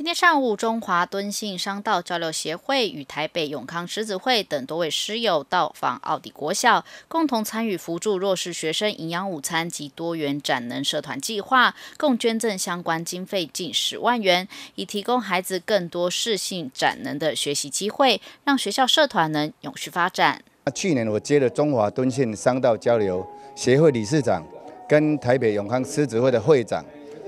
今天上午，中华敦信商道交流协会与台北永康狮子会等多位师友到访奥迪国校，共同参与扶助弱势学生营养午餐及多元展能社团计划，共捐赠相关经费近十万元，以提供孩子更多适性展能的学习机会，让学校社团能永续发展。去年我接了中华敦信商道交流协会理事长，跟台北永康狮子会的会长，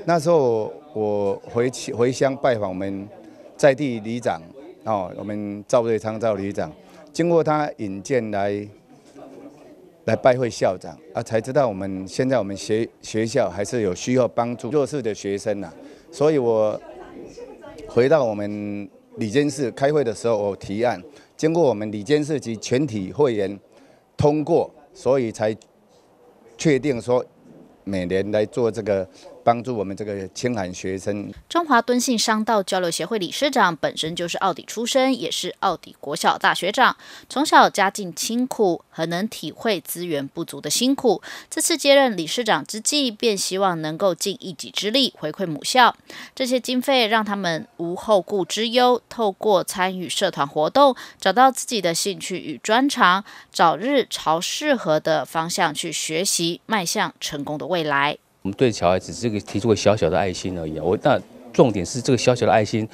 那时候。我回去回乡拜访我们在地里长哦，我们赵瑞昌赵里长，经过他引荐来来拜会校长啊，才知道我们现在我们学学校还是有需要帮助弱势的学生呐，所以我回到我们里监事开会的时候，我提案，经过我们里监事及全体会员通过，所以才确定说每年来做这个。帮助我们这个青寒学生，中华敦信商道交流协会理事长本身就是奥迪出身，也是奥迪国校大学长。从小家境清苦，很能体会资源不足的辛苦。这次接任理事长之际，便希望能够尽一己之力回馈母校。这些经费让他们无后顾之忧，透过参与社团活动，找到自己的兴趣与专长，早日朝适合的方向去学习，迈向成功的未来。我们对小孩子这个提出个小小的爱心而已，啊。我那重点是这个小小的爱心，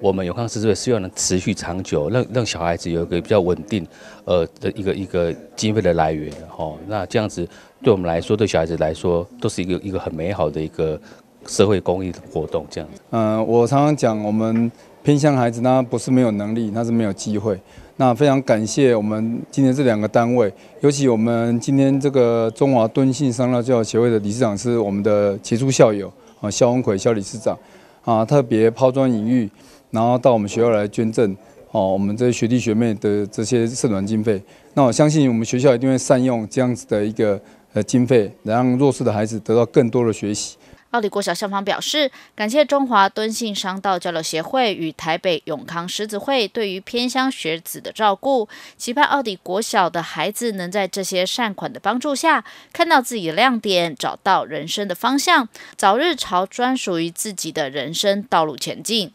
我们永康慈善会希望能持续长久，让让小孩子有一个比较稳定，呃的一个一个经费的来源，哈，那这样子对我们来说，对小孩子来说，都是一个一个很美好的一个社会公益的活动这样子。嗯，我常常讲，我们偏向孩子，他不是没有能力，那是没有机会。那非常感谢我们今天这两个单位，尤其我们今天这个中华敦信商大教育协会的理事长是我们的杰出校友啊，肖文奎肖理事长啊，特别抛砖引玉，然后到我们学校来捐赠哦，我们这些学弟学妹的这些社团经费。那我相信我们学校一定会善用这样子的一个呃经费，能让弱势的孩子得到更多的学习。奥迪国小校方表示，感谢中华敦信商道交流协会与台北永康狮子会对于偏乡学子的照顾，期盼奥迪国小的孩子能在这些善款的帮助下，看到自己的亮点，找到人生的方向，早日朝专属于自己的人生道路前进。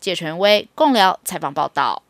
谢权威共聊采访报道。